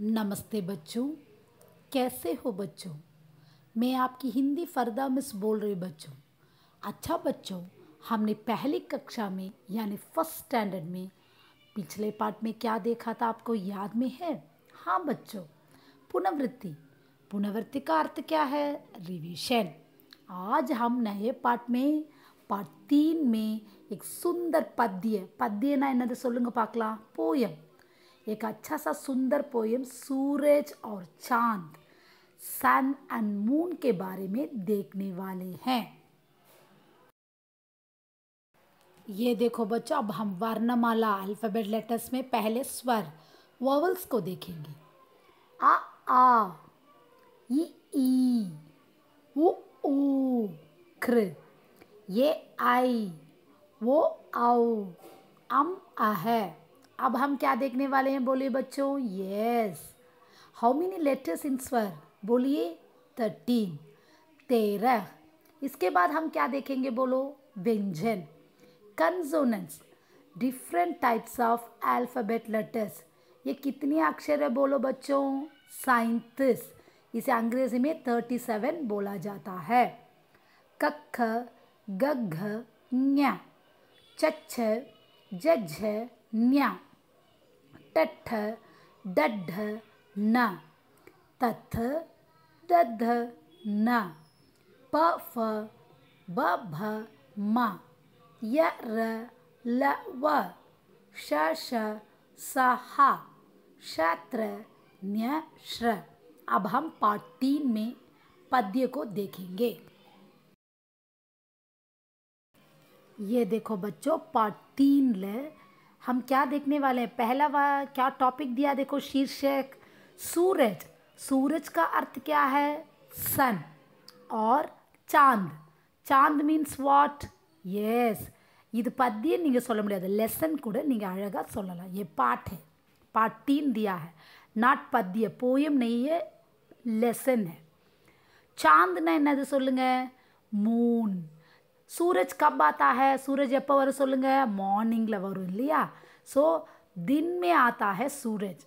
नमस्ते बच्चों कैसे हो बच्चों मैं आपकी हिंदी फरदा मिस बोल रही बच्चों अच्छा बच्चों हमने पहली कक्षा में यानी फर्स्ट स्टैंडर्ड में पिछले पार्ट में क्या देखा था आपको याद में है हाँ बच्चों पुनर्वृत्ति पुनर्वृत्ति का अर्थ क्या है रिविशन आज हम नए पार्ट में पार्ट तीन में एक सुंदर पद्य पद्य ना इन तो सोलूंग पाकला पोयम एक अच्छा सा सुंदर पोएम सूरज और चांद सन एंड मून के बारे में देखने वाले हैं ये देखो बच्चों अब हम वर्णमाला अल्फ़ाबेट लेटर्स में पहले स्वर वॉवल्स को देखेंगे आ आ ये ई उ ऊ ख्र ये आई वो आओ अम अह अब हम क्या देखने वाले हैं बोलिए बच्चों yes how many letters in स्वर बोलिए थर्टीन तेरह इसके बाद हम क्या देखेंगे बोलो व्यंजन consonants different types of alphabet letters ये कितने अक्षर है बोलो बच्चों साइंतीस इसे अंग्रेजी में थर्टी सेवन बोला जाता है कख गघ न्या चच्छ जझ न्या तठ दढ न तथ दध न प फ ब भ म य र ल व श श स ह शत्र न्य श्र अब हम पार्ट तीन में पद्य को देखेंगे ये देखो बच्चों पार्ट तीन ले हम क्या देखने वाले हैं पहला वा, क्या टॉपिक दिया देखो शीर्षक सूरज सूरज का अर्थ क्या है सन और चांद चांद मीन्स वाट ये இது பற்றியே நீங்கள் சொல்ல முடியாது லெசன் கூட நீங்கள் அழகாக சொல்லலாம் ஏ பாட் दिया है नाट पद्य पोयम नहीं है लेसन है चांदना என்னது சொல்லுங்க மூன் सूरज कब आता है सूरज எப்போ வர சொல்லுங்க மார்னிங்ல வரும் இல்லையா सो दिन में आता है सूरज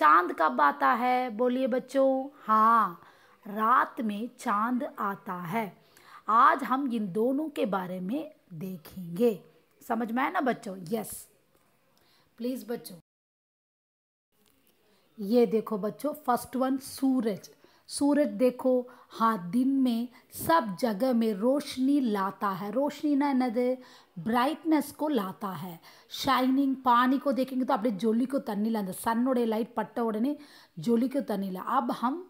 चांद कब आता है बोलिए बच्चों हाँ रात में चांद आता है आज हम इन दोनों के बारे में देखेंगे समझ में है ना बच्चों यस प्लीज़ बच्चों ये देखो बच्चों फर्स्ट वन सूरज सूरज देखो हाँ दिन में सब जगह में रोशनी लाता है रोशनी ना नदे ब्राइटनेस को लाता है शाइनिंग पानी को देखेंगे तो अपने जोली को तन्नील तो अंदर उड़े लाइट पट्ट उड़ने जोली को तो ला अब हम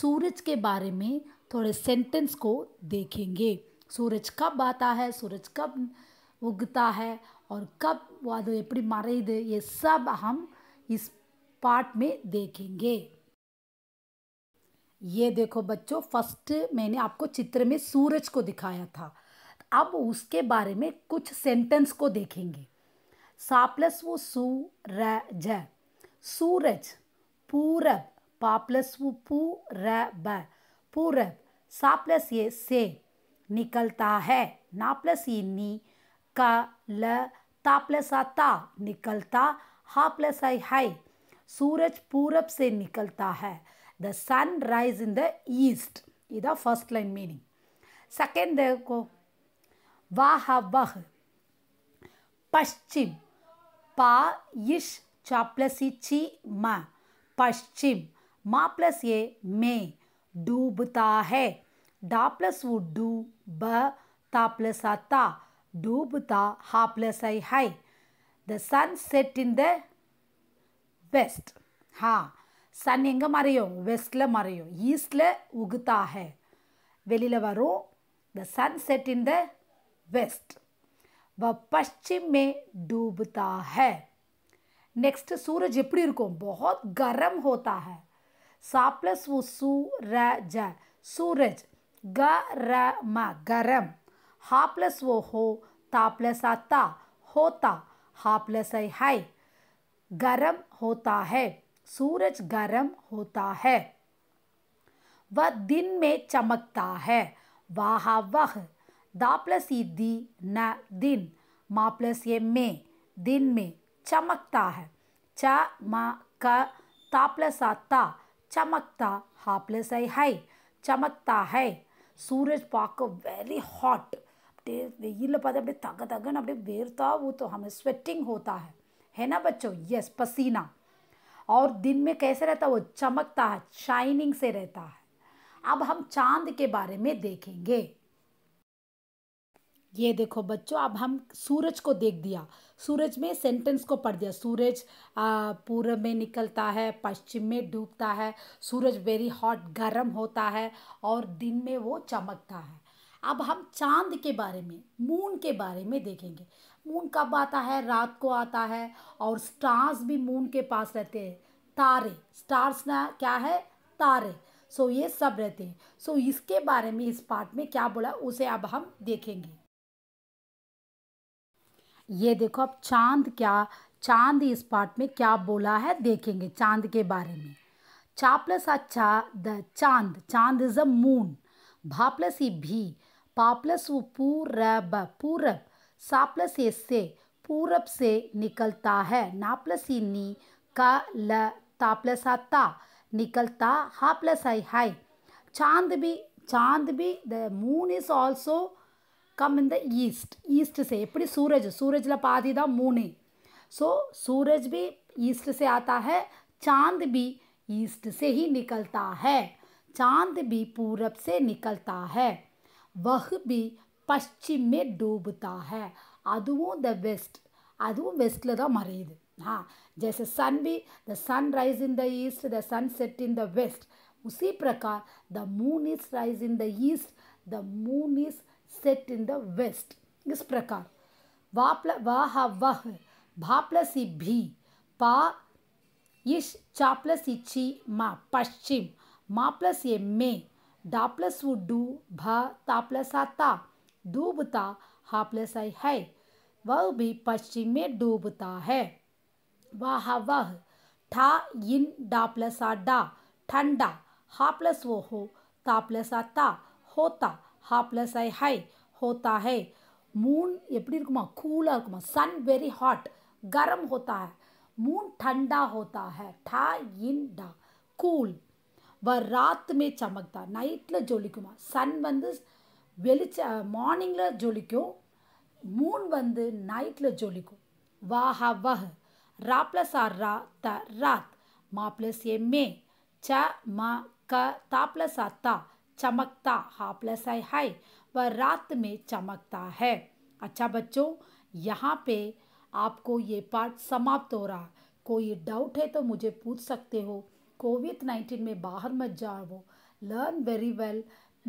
सूरज के बारे में थोड़े सेंटेंस को देखेंगे सूरज कब आता है सूरज कब उगता है और कब वो अभी एपड़ी मरेद ये सब हम इस पार्ट में देखेंगे ये देखो बच्चों फर्स्ट मैंने आपको चित्र में सूरज को दिखाया था अब उसके बारे में कुछ सेंटेंस को देखेंगे सा प्लस वो ज सूरज पूरब पा प्लस वो ब पूरब सा प्लस ये से निकलता है ना प्लस ये नी का ल ता प्लस आ ता निकलता हा प्लस आई हाई सूरज पूरब से निकलता है The sun rise in the east. ಇದು ಫಸ್ಟ್ ಲೈನ್ ಮೀನಿಂಗ್ ಸೆಕೆಂಡ್ देखो वाह वह पश्चिम पा इश चा प्लस ची म पश्चिम मा प्लस ये में डूबता है डा प्लस वो डू ब ता प्लस आता डूबता हा प्लस आई हाई the sun set in the west हाँ सन ये மறையும் वस्ट மறையும் ईस्ट उगत वे वो the sun set in the west वह पश्चिम में डूबता है नेक्स्ट सूरज एपड़ी बहुत गरम होता है सा प्लस वो सू र ज सूरज ग र म गरम हा प्लस वो हो ता प्लस आता होता हा प्लस आई हाई गरम होता है सूरज गर्म होता है वह दिन में चमकता है वाह वह दा प्लस ई दी न दिन मा प्लस ये में दिन में चमकता है च म क ता प्लस आ ता चमकता हा प्लस आई है चमकता है सूरज पाक वेरी हॉट अपने வெயிலில் பார்த்து तक तक தகன்னு वेरता वो तो हमें स्वेटिंग होता है है ना बच्चों यस पसीना और दिन में कैसे रहता है वो चमकता है शाइनिंग से रहता है अब हम चांद के बारे में देखेंगे ये देखो बच्चों अब हम सूरज को देख दिया सूरज में सेंटेंस को पढ़ दिया सूरज पूर्व में निकलता है पश्चिम में डूबता है सूरज वेरी हॉट गर्म होता है और दिन में वो चमकता है अब हम चांद के बारे में मून के बारे में देखेंगे मून कब आता है रात को आता है और स्टार्स भी मून के पास रहते हैं तारे स्टार्स ना क्या है तारे सो ये सब रहते हैं सो इसके बारे में इस पार्ट में क्या बोला उसे अब हम देखेंगे ये देखो अब चांद क्या चांद इस पार्ट में क्या बोला है देखेंगे चांद के बारे में चाप्लस अच्छा द चांद चांद इज अ मून भा ई भी पा वो पूरब पूरब सा से पूरब से निकलता है ना इनी नी का ल ता आ ता निकलता हाप्लस आई हाई चांद भी चांद भी the moon is also in the east east से एपड़ी सूरज सूरज पादी दा मून सो सूरज भी ईस्ट से आता है चांद भी ईस्ट से ही निकलता है चांद भी पूरब से निकलता है वह भी पश्चिम में डूबता है அதுவும் वेस्ट வெஸ்ட் அதுவும் வெஸ்ட்டில் தான் जैसे सन भी the sun rise in the east the sun set in the west उसी प्रकार the moon is rise in the east the moon is set in the west इस प्रकार वाप्ल वाह वह भा प्लस भी पा इश चा प्लस ची मा पश्चिम मा प्लस ये में डाप्लस plus डू do. Bha ta plus डूबता हाप्लस आई है वह भी पश्चिम में डूबता है वाह वह ठा इन डा आ डा ठंडा हाप्लस वो हो ता आ ता होता हाप्लस आई है होता है मून एपड़ी இருக்குமா सन वेरी हॉट गरम होता है मून ठंडा होता है ठा इन डा कूल cool. वरात में चमकता नईट जोली सन वेली मॉर्निंग जोली मून वो नईट जोली वह वह रा त मा प्लस एम च म क ता प्लस आ चमकता हा प्लस आई हाई व रात में चमकता है अच्छा बच्चों यहाँ पे आपको ये पार्ट समाप्त हो रहा कोई डाउट है तो मुझे पूछ सकते हो कोविड नाइन्टीन में बाहर मत जाओ वो लर्न वेरी वेल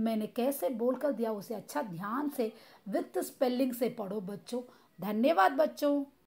मैंने कैसे बोल कर दिया उसे अच्छा ध्यान से विथ स्पेलिंग से पढ़ो बच्चों धन्यवाद बच्चों